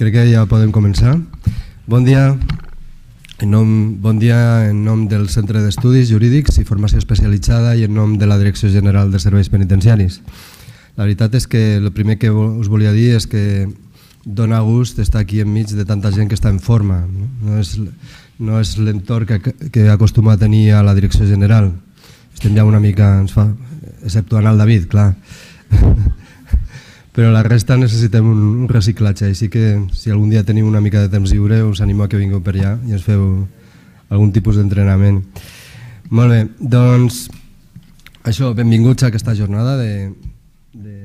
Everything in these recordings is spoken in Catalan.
Crec que ja podem començar. Bon dia. En nom, bon dia en nom del Centre d'Estudis Jurídics i Formació Especialitzada i en nom de la Direcció General de Serveis Penitenciaris. La veritat és que el primer que us volia dir és que dona gust estar aquí enmig de tanta gent que està en forma. No és, no és l'entorn que, que acostuma a tenir a la Direcció General. Estem ja una mica, ens fa, exceptuant el David, clar. però la resta necessitem un, reciclatge, així que si algun dia teniu una mica de temps lliure us animo a que vingueu per allà i ens feu algun tipus d'entrenament. Molt bé, doncs això, benvinguts a aquesta jornada de, de,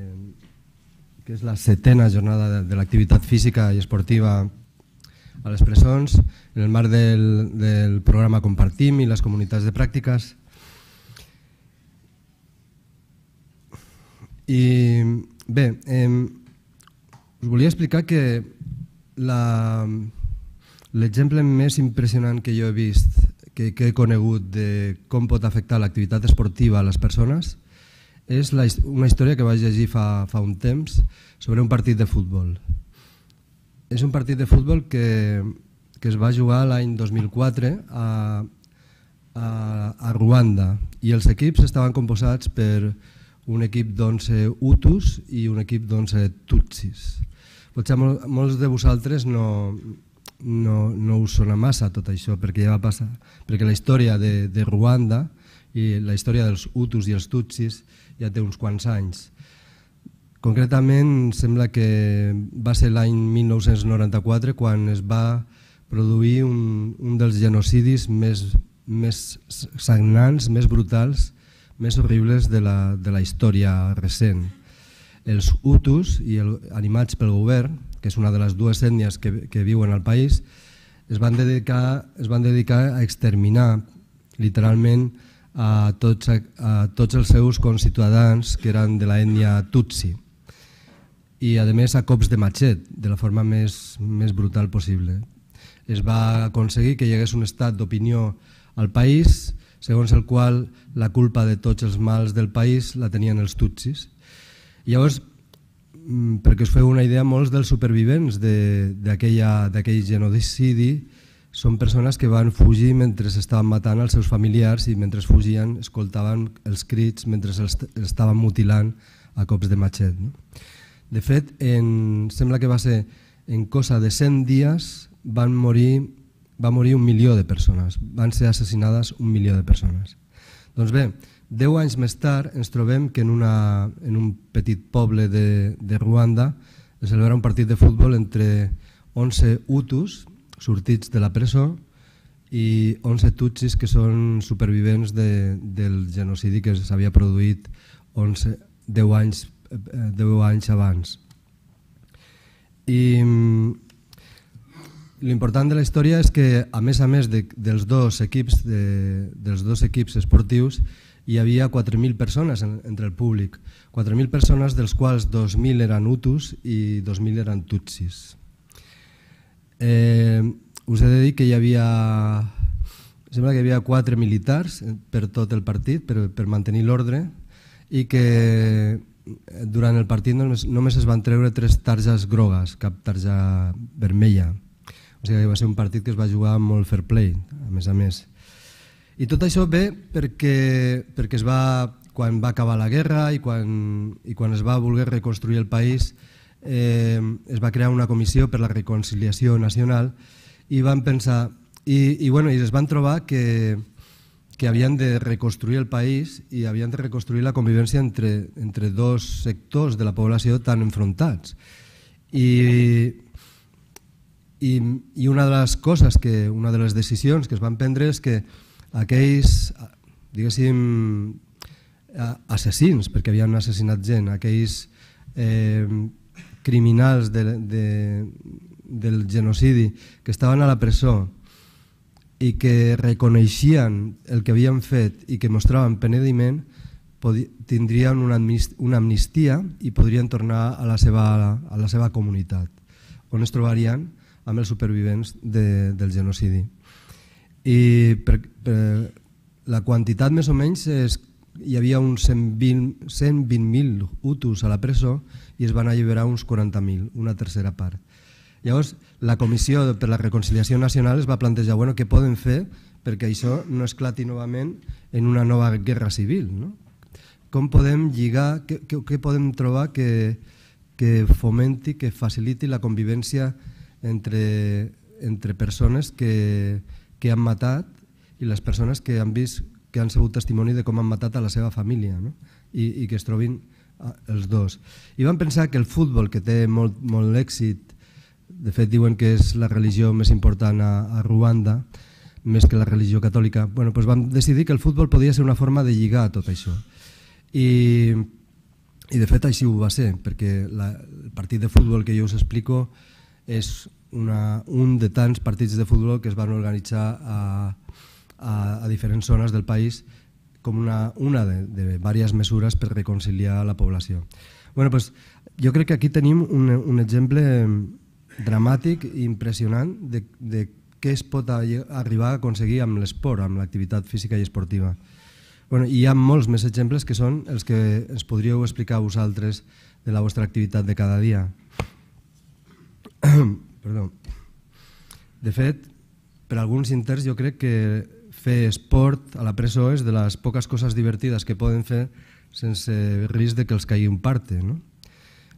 que és la setena jornada de, de l'activitat física i esportiva a les presons, en el marc del, del programa Compartim i les comunitats de pràctiques. I Bé, eh, us volia explicar que l'exemple més impressionant que jo he vist, que, que he conegut de com pot afectar l'activitat esportiva a les persones, és la, una història que vaig llegir fa, fa un temps sobre un partit de futbol. És un partit de futbol que, que es va jugar l'any 2004 a, a, a Ruanda i els equips estaven composats per un equip doncs, eh, hutus i un equip doncs, eh, tutsis. Potser molts de vosaltres no, no, no us sona massa tot això, perquè ja va passar, perquè la història de, de Ruanda i la història dels hutus i els tutsis ja té uns quants anys. Concretament, sembla que va ser l'any 1994 quan es va produir un, un dels genocidis més, més sagnants, més brutals més horribles de la, de la història recent. Els hutus, i el, animats pel govern, que és una de les dues ètnies que, que viuen al país, es van, dedicar, es van dedicar a exterminar literalment a tots, a, a tots els seus conciutadans que eren de l'ètnia Tutsi i a més a cops de matxet, de la forma més, més brutal possible. Es va aconseguir que hi hagués un estat d'opinió al país segons el qual la culpa de tots els mals del país la tenien els tutsis. Llavors, mm, perquè us feu una idea, molts dels supervivents d'aquell de, genocidi són persones que van fugir mentre estaven matant els seus familiars i mentre fugien escoltaven els crits mentre els estaven mutilant a cops de matxet. No? De fet, en, sembla que va ser en cosa de 100 dies van morir va morir un milió de persones, van ser assassinades un milió de persones. Doncs bé, deu anys més tard ens trobem que en, una, en un petit poble de, de Ruanda es celebra un partit de futbol entre 11 hutus sortits de la presó i 11 tutsis que són supervivents de, del genocidi que s'havia produït 11, 10, anys, 10 eh, anys abans. I L'important de la història és que, a més a més de, dels, dos equips, de, dels dos equips esportius, hi havia 4.000 persones en, entre el públic, 4.000 persones dels quals 2.000 eren hutus i 2.000 eren tutsis. Eh, us he de dir que hi havia... Sembla que hi havia quatre militars per tot el partit, per, per mantenir l'ordre, i que durant el partit només, només es van treure tres targes grogues, cap tarja vermella. O sigui, va ser un partit que es va jugar amb molt fair play, a més a més. I tot això ve perquè, perquè es va, quan va acabar la guerra i quan, i quan es va voler reconstruir el país, eh, es va crear una comissió per la reconciliació nacional i van pensar i, i, bueno, i es van trobar que, que havien de reconstruir el país i havien de reconstruir la convivència entre, entre dos sectors de la població tan enfrontats. I, i, i una de les coses, que, una de les decisions que es van prendre és que aquells, diguéssim, assassins, perquè havien assassinat gent, aquells eh, criminals de, de, del genocidi que estaven a la presó i que reconeixien el que havien fet i que mostraven penediment, tindrien una, una amnistia i podrien tornar a la seva, a la seva comunitat, on es trobarien amb els supervivents de, del genocidi. I per, per la quantitat més o menys és hi havia uns 120.000 120 hutus a la presó i es van alliberar uns 40.000, una tercera part. Llavors, la Comissió per la Reconciliació Nacional es va plantejar bueno, què poden fer perquè això no esclati novament en una nova guerra civil. No? Com podem lligar, què, què, què podem trobar que, que fomenti, que faciliti la convivència entre, entre persones que, que han matat i les persones que han vist que han sigut testimoni de com han matat a la seva família no? I, i que es trobin els dos. I van pensar que el futbol, que té molt, molt èxit, de fet diuen que és la religió més important a, a Ruanda, més que la religió catòlica, bueno, doncs van decidir que el futbol podia ser una forma de lligar tot això. I, i de fet així ho va ser, perquè la, el partit de futbol que jo us explico és una, un de tants partits de futbol que es van organitzar a, a, a diferents zones del país com una, una de, de diverses mesures per reconciliar la població. Bueno, pues, jo crec que aquí tenim un, un exemple dramàtic i impressionant de, de què es pot arribar a aconseguir amb l'esport, amb l'activitat física i esportiva. Bueno, hi ha molts més exemples que són els que ens podríeu explicar vosaltres de la vostra activitat de cada dia. Perdó. De fet, per alguns interns jo crec que fer esport a la presó és de les poques coses divertides que poden fer sense risc de que els caigui un parte. No?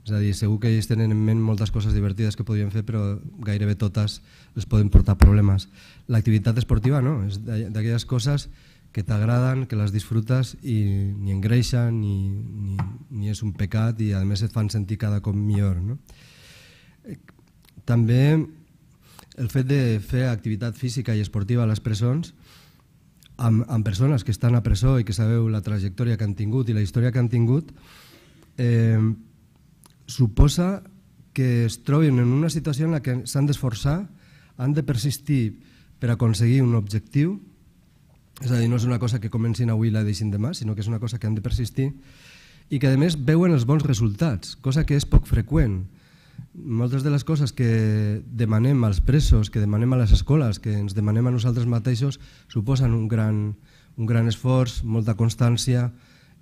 És a dir, segur que ells tenen en ment moltes coses divertides que podrien fer, però gairebé totes les poden portar problemes. L'activitat esportiva no, és d'aquelles coses que t'agraden, que les disfrutes i ni engreixen ni, ni, ni és un pecat i a més et fan sentir cada cop millor. No? També el fet de fer activitat física i esportiva a les presons amb, amb persones que estan a presó i que sabeu la trajectòria que han tingut i la història que han tingut, eh, suposa que es trobin en una situació en la que s'han d'esforçar, han de persistir per aconseguir un objectiu, és a dir, no és una cosa que comencin avui i la deixin demà, sinó que és una cosa que han de persistir, i que a més veuen els bons resultats, cosa que és poc freqüent moltes de les coses que demanem als presos, que demanem a les escoles, que ens demanem a nosaltres mateixos, suposen un gran, un gran esforç, molta constància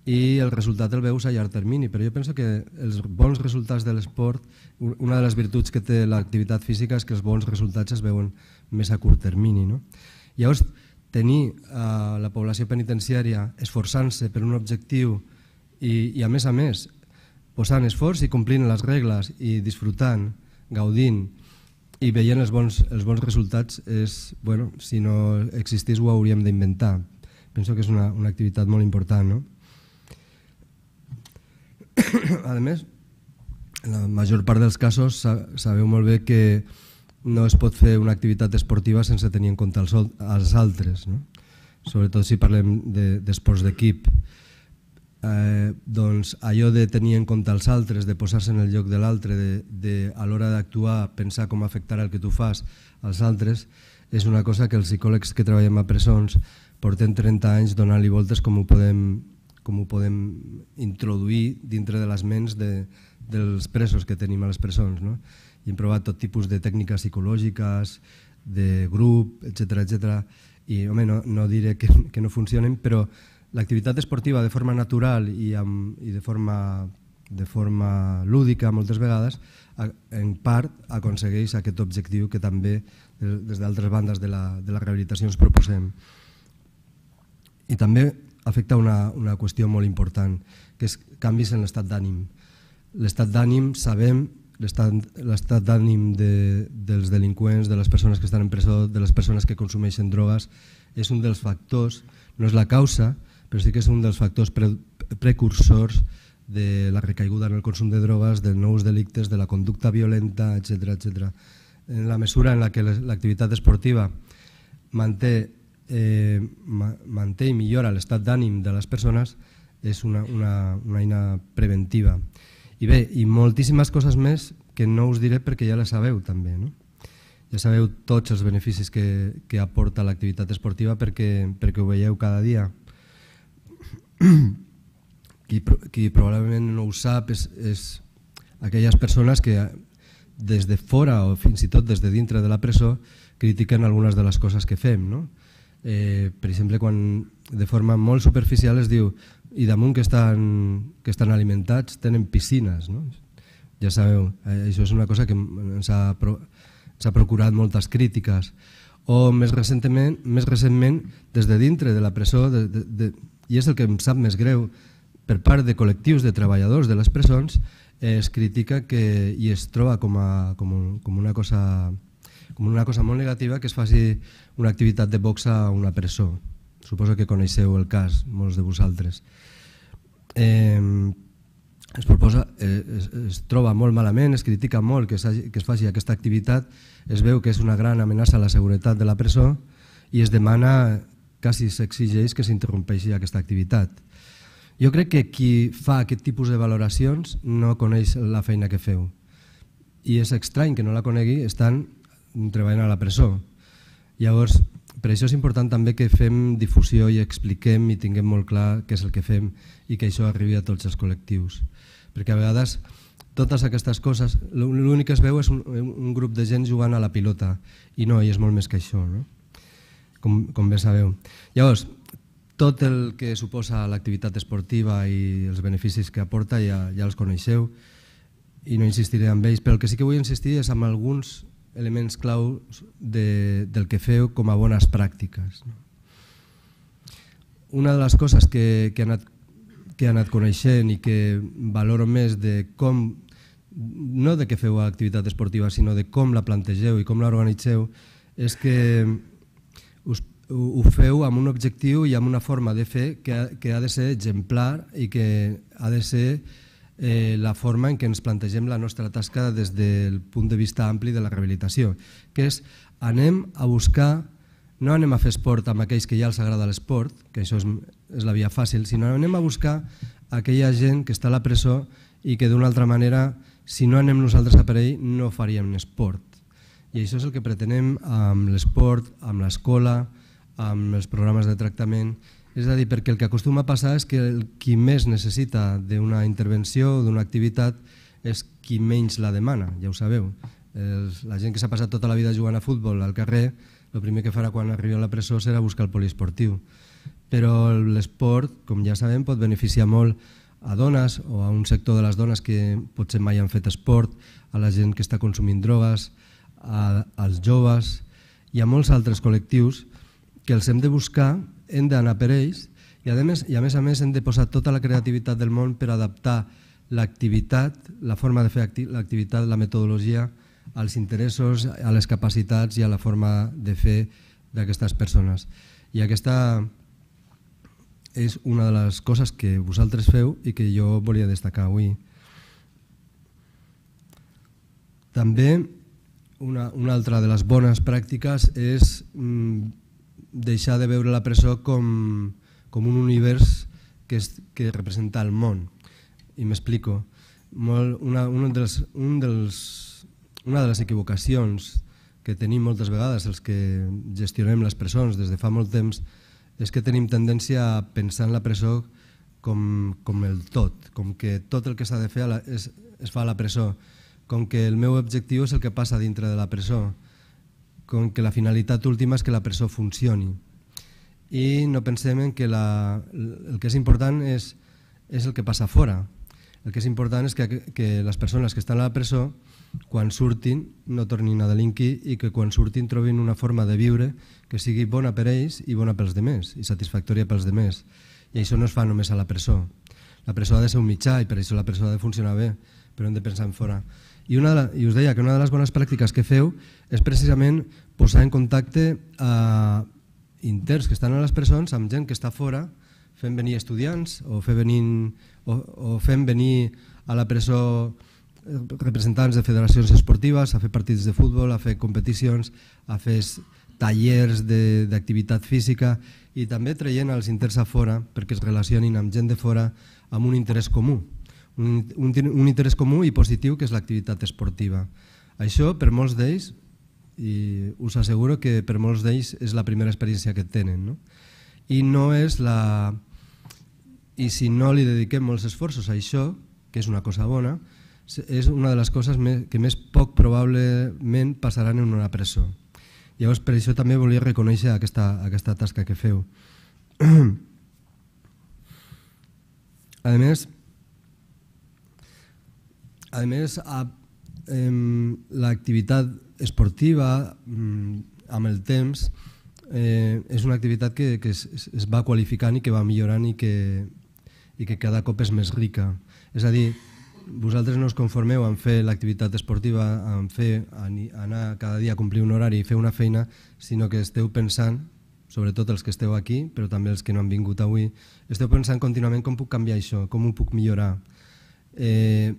i el resultat el veus a llarg termini. Però jo penso que els bons resultats de l'esport, una de les virtuts que té l'activitat física és que els bons resultats es veuen més a curt termini. No? Llavors, tenir eh, la població penitenciària esforçant-se per un objectiu i, i a més a més posant esforç i complint les regles i disfrutant, gaudint i veient els bons, els bons resultats és, bueno, si no existís ho hauríem d'inventar. Penso que és una, una activitat molt important. No? A més, en la major part dels casos sabeu molt bé que no es pot fer una activitat esportiva sense tenir en compte els, els altres, no? sobretot si parlem d'esports de, d'equip eh, doncs allò de tenir en compte els altres, de posar-se en el lloc de l'altre, de, de, a l'hora d'actuar, pensar com afectarà el que tu fas als altres, és una cosa que els psicòlegs que treballem a presons portem 30 anys donant-li voltes com ho, podem, com ho podem introduir dintre de les ments de, dels presos que tenim a les presons. No? I hem provat tot tipus de tècniques psicològiques, de grup, etc etc. I home, no, no diré que, que no funcionen, però l'activitat esportiva de forma natural i, amb, i de, forma, de forma lúdica moltes vegades, en part aconsegueix aquest objectiu que també des d'altres bandes de la, de la rehabilitació ens proposem. I també afecta una, una qüestió molt important, que és canvis en l'estat d'ànim. L'estat d'ànim, sabem, l'estat d'ànim de, dels delinqüents, de les persones que estan en presó, de les persones que consumeixen drogues, és un dels factors, no és la causa, però sí que és un dels factors pre precursors de la recaiguda en el consum de drogues, dels nous delictes, de la conducta violenta, etc etc. En la mesura en la que l'activitat esportiva manté, eh, manté i millora l'estat d'ànim de les persones, és una, una, una eina preventiva. I bé, i moltíssimes coses més que no us diré perquè ja la sabeu també. No? Ja sabeu tots els beneficis que, que aporta l'activitat esportiva perquè, perquè ho veieu cada dia. qui, qui probablement no ho sap és, és aquelles persones que eh, des de fora o fins i tot des de dintre de la presó critiquen algunes de les coses que fem. No? Eh, per exemple, quan de forma molt superficial es diu i damunt que estan, que estan alimentats tenen piscines. No? Ja sabeu, eh, això és una cosa que ens ha, ens ha procurat moltes crítiques. O més recentment, més recentment des de dintre de la presó, de, de, de, i és el que em sap més greu, per part de col·lectius de treballadors de les presons, eh, es critica que, i es troba com, a, com, com una cosa com una cosa molt negativa que es faci una activitat de boxa a una presó. Suposo que coneixeu el cas, molts de vosaltres. Eh, es, proposa, eh, es, es troba molt malament, es critica molt que, que es faci aquesta activitat, es veu que és una gran amenaça a la seguretat de la presó i es demana quasi s'exigeix que s'interrompeixi aquesta activitat. Jo crec que qui fa aquest tipus de valoracions no coneix la feina que feu. I és estrany que no la conegui estan treballant a la presó. Llavors, per això és important també que fem difusió i expliquem i tinguem molt clar què és el que fem i que això arribi a tots els col·lectius. Perquè a vegades totes aquestes coses, l'únic que es veu és un, un grup de gent jugant a la pilota i no, i és molt més que això. No? com, com bé sabeu. Llavors, tot el que suposa l'activitat esportiva i els beneficis que aporta ja, ja els coneixeu i no insistiré en ells, però el que sí que vull insistir és en alguns elements clau de, del que feu com a bones pràctiques. Una de les coses que, que, ha anat, que ha anat coneixent i que valoro més de com, no de que feu activitat esportiva, sinó de com la plantegeu i com la organitzeu, és que us, ho, ho feu amb un objectiu i amb una forma de fer que, ha, que ha de ser exemplar i que ha de ser eh, la forma en què ens plantegem la nostra tasca des del punt de vista ampli de la rehabilitació, que és anem a buscar, no anem a fer esport amb aquells que ja els agrada l'esport, que això és, és la via fàcil, sinó anem a buscar aquella gent que està a la presó i que d'una altra manera, si no anem nosaltres a per ell, no faríem esport. I això és el que pretenem amb l'esport, amb l'escola, amb els programes de tractament. És a dir, perquè el que acostuma a passar és que el, qui més necessita d'una intervenció o d'una activitat és qui menys la demana, ja ho sabeu. La gent que s'ha passat tota la vida jugant a futbol al carrer, el primer que farà quan arribi a la presó serà buscar el poliesportiu. Però l'esport, com ja sabem, pot beneficiar molt a dones o a un sector de les dones que potser mai han fet esport, a la gent que està consumint drogues, a, als joves i a molts altres col·lectius que els hem de buscar, hem d'anar per ells i a, més, i a més a més hem de posar tota la creativitat del món per adaptar l'activitat, la forma de fer l'activitat, la metodologia, als interessos, a les capacitats i a la forma de fer d'aquestes persones. I aquesta és una de les coses que vosaltres feu i que jo volia destacar avui. També una, una altra de les bones pràctiques és mm, deixar de veure la presó com, com un univers que, és, que representa el món. I m'explico. Una, una, dels, un dels, una de les equivocacions que tenim moltes vegades els que gestionem les presons des de fa molt temps és que tenim tendència a pensar en la presó com, com el tot, com que tot el que s'ha de fer la, es, es fa a la presó com que el meu objectiu és el que passa dintre de la presó, com que la finalitat última és que la presó funcioni. I no pensem en que la, el que és important és, és el que passa fora. El que és important és que, que les persones que estan a la presó, quan surtin, no tornin a delinquir i que quan surtin trobin una forma de viure que sigui bona per ells i bona pels demés i satisfactòria pels demés. I això no es fa només a la presó. La presó ha de ser un mitjà i per això la presó ha de funcionar bé, però hem de pensar en fora. I, una de la, I us deia que una de les bones pràctiques que feu és precisament posar en contacte a eh, interns que estan a les presons amb gent que està fora fent venir estudiants o, fent venir, o, o fent venir a la presó eh, representants de federacions esportives a fer partits de futbol, a fer competicions, a fer tallers d'activitat física i també traient els interns a fora perquè es relacionin amb gent de fora amb un interès comú un, un interès comú i positiu que és l'activitat esportiva. Això, per molts d'ells, i us asseguro que per molts d'ells és la primera experiència que tenen. No? I no és la... I si no li dediquem molts esforços a això, que és una cosa bona, és una de les coses que més poc probablement passaran en una presó. Llavors, per això també volia reconèixer aquesta, aquesta tasca que feu. A més, a més, a, la l'activitat esportiva mm, amb el temps eh, és una activitat que, que es, es va qualificant i que va millorant i que, i que cada cop és més rica. És a dir, vosaltres no us conformeu en fer l'activitat esportiva, en fer en anar cada dia a complir un horari i fer una feina, sinó que esteu pensant sobretot els que esteu aquí, però també els que no han vingut avui, esteu pensant contínuament com puc canviar això, com ho puc millorar. Eh,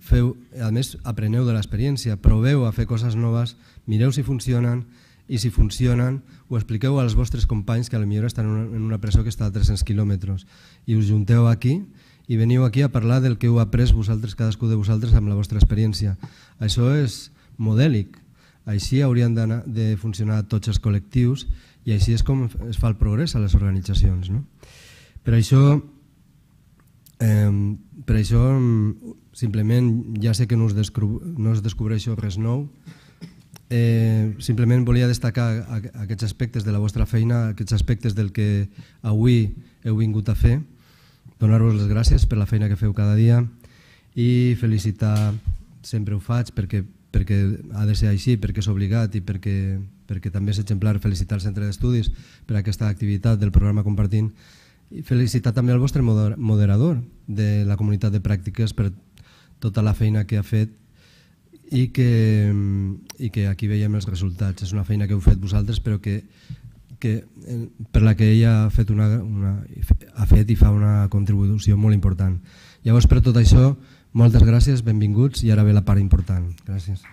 Feu, a més, apreneu de l'experiència, proveu a fer coses noves, mireu si funcionen i si funcionen ho expliqueu als vostres companys que potser estan en una presó que està a 300 quilòmetres i us junteu aquí i veniu aquí a parlar del que heu après vosaltres, cadascú de vosaltres, amb la vostra experiència. Això és modèlic. Així haurien de funcionar tots els col·lectius i així és com es fa el progrés a les organitzacions. No? Per això per això, simplement, ja sé que no us, descobr no us descobreixo res nou, eh, simplement volia destacar aquests aspectes de la vostra feina, aquests aspectes del que avui heu vingut a fer, donar-vos les gràcies per la feina que feu cada dia i felicitar, sempre ho faig perquè, perquè ha de ser així, perquè és obligat i perquè, perquè també és exemplar felicitar el Centre d'Estudis per aquesta activitat del programa Compartint, i felicitar també el vostre moderador de la comunitat de pràctiques per tota la feina que ha fet i que, i que aquí veiem els resultats. És una feina que heu fet vosaltres però que, que eh, per la que ella ha fet, una, una, ha fet i fa una contribució molt important. Llavors, per tot això, moltes gràcies, benvinguts i ara ve la part important. Gràcies.